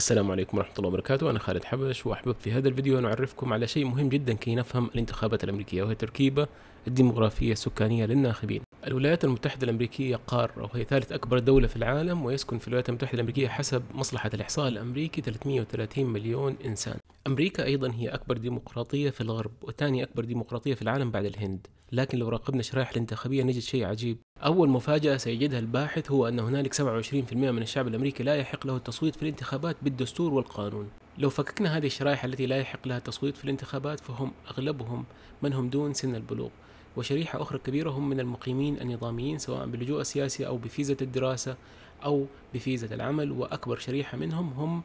السلام عليكم ورحمة الله وبركاته أنا خالد حبش وأحببت في هذا الفيديو أن أعرفكم على شيء مهم جدا كي نفهم الانتخابات الأمريكية وهي التركيبة الديمغرافية السكانية للناخبين الولايات المتحدة الأمريكية قارة وهي ثالث أكبر دولة في العالم ويسكن في الولايات المتحدة الأمريكية حسب مصلحة الإحصاء الأمريكي 330 مليون إنسان أمريكا أيضا هي أكبر ديمقراطية في الغرب وثاني أكبر ديمقراطية في العالم بعد الهند لكن لو راقبنا شرائح الانتخابية نجد شيء عجيب أول مفاجأة سيجدها الباحث هو أن هنالك 27% من الشعب الأمريكي لا يحق له التصويت في الانتخابات بالدستور والقانون لو فككنا هذه الشرائح التي لا يحق لها التصويت في الانتخابات فهم أغلبهم من هم دون سن البلوغ وشريحة أخرى كبيرة هم من المقيمين النظاميين سواء بلجوء السياسي أو بفيزة الدراسة أو بفيزة العمل وأكبر شريحة منهم هم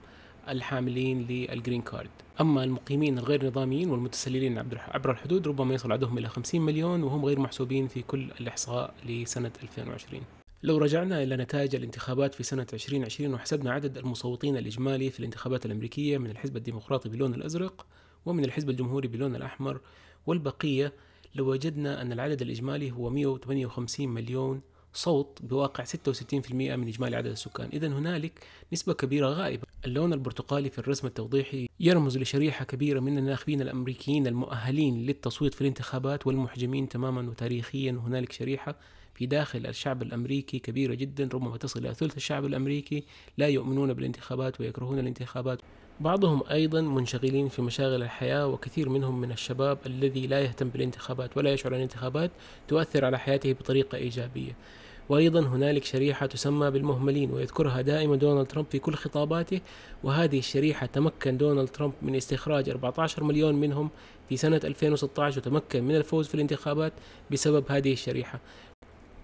الحاملين للجرين كارد أما المقيمين الغير نظاميين والمتسللين عبر الحدود ربما يصل عددهم إلى 50 مليون وهم غير محسوبين في كل الإحصاء لسنة 2020 لو رجعنا إلى نتائج الانتخابات في سنة 2020 وحسبنا عدد المصوتين الإجمالي في الانتخابات الأمريكية من الحزب الديمقراطي باللون الأزرق ومن الحزب الجمهوري باللون الأحمر والبقية لوجدنا لو أن العدد الإجمالي هو 158 مليون صوت بواقع 66% من إجمالي عدد السكان إذا هنالك نسبة كبيرة غائبة اللون البرتقالي في الرسم التوضيحي يرمز لشريحة كبيرة من الناخبين الأمريكيين المؤهلين للتصويت في الانتخابات والمحجمين تماما وتاريخيا هنالك شريحة في داخل الشعب الأمريكي كبيرة جدا ربما تصل إلى ثلث الشعب الأمريكي لا يؤمنون بالانتخابات ويكرهون الانتخابات بعضهم أيضا منشغلين في مشاغل الحياة وكثير منهم من الشباب الذي لا يهتم بالانتخابات ولا يشعر أن الانتخابات تؤثر على حياته بطريقة إيجابية وأيضا هنالك شريحة تسمى بالمهملين ويذكرها دائما دونالد ترامب في كل خطاباته وهذه الشريحة تمكن دونالد ترامب من استخراج 14 مليون منهم في سنة 2016 وتمكن من الفوز في الانتخابات بسبب هذه الشريحة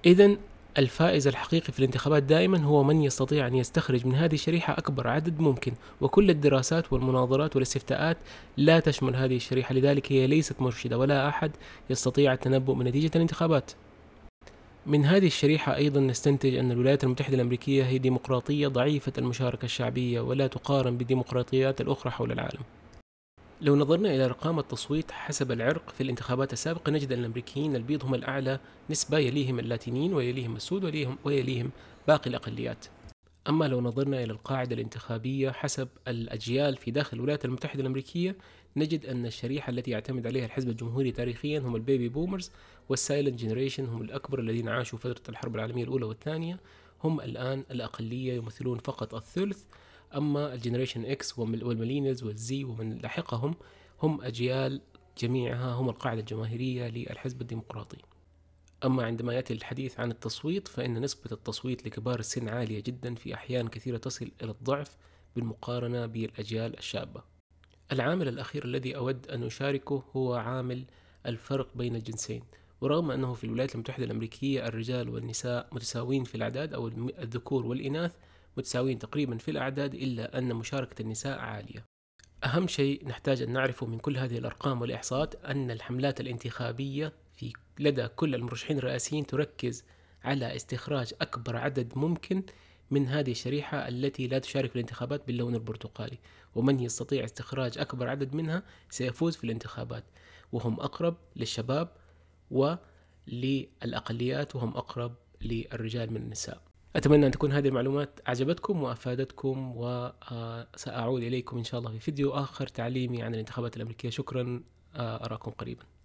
إذا الفائز الحقيقي في الانتخابات دائما هو من يستطيع أن يستخرج من هذه الشريحة أكبر عدد ممكن وكل الدراسات والمناظرات والاستفتاءات لا تشمل هذه الشريحة لذلك هي ليست مرشدة ولا أحد يستطيع التنبؤ بنتيجة الانتخابات من هذه الشريحة أيضا نستنتج أن الولايات المتحدة الأمريكية هي ديمقراطية ضعيفة المشاركة الشعبية ولا تقارن بالديمقراطيات الأخرى حول العالم لو نظرنا إلى أرقام التصويت حسب العرق في الانتخابات السابقة نجد أن الأمريكيين البيض هم الأعلى نسبة يليهم اللاتينيين ويليهم السود ويليهم, ويليهم باقي الأقليات أما لو نظرنا إلى القاعدة الانتخابية حسب الأجيال في داخل الولايات المتحدة الأمريكية نجد أن الشريحة التي يعتمد عليها الحزب الجمهوري تاريخيا هم البيبي بومرز والسايلنت جنريشن هم الأكبر الذين عاشوا فترة الحرب العالمية الأولى والثانية هم الآن الأقلية يمثلون فقط الثلث أما الجنريشن إكس والميلينيالز والزي ومن لاحقهم هم أجيال جميعها هم القاعدة الجماهيرية للحزب الديمقراطي أما عندما يأتي الحديث عن التصويت فإن نسبة التصويت لكبار السن عالية جدا في أحيان كثيرة تصل إلى الضعف بالمقارنة بالأجيال الشابة. العامل الأخير الذي أود أن أشاركه هو عامل الفرق بين الجنسين، ورغم أنه في الولايات المتحدة الأمريكية الرجال والنساء متساوين في الأعداد أو الذكور والإناث متساويين تقريبا في الأعداد إلا أن مشاركة النساء عالية. أهم شيء نحتاج أن نعرفه من كل هذه الأرقام والإحصاءات أن الحملات الانتخابية لدى كل المرشحين الرئاسيين تركز على استخراج أكبر عدد ممكن من هذه الشريحة التي لا تشارك في الانتخابات باللون البرتقالي ومن يستطيع استخراج أكبر عدد منها سيفوز في الانتخابات وهم أقرب للشباب وللأقليات وهم أقرب للرجال من النساء أتمنى أن تكون هذه المعلومات أعجبتكم وأفادتكم وسأعود إليكم إن شاء الله في فيديو آخر تعليمي عن الانتخابات الأمريكية شكرا أراكم قريباً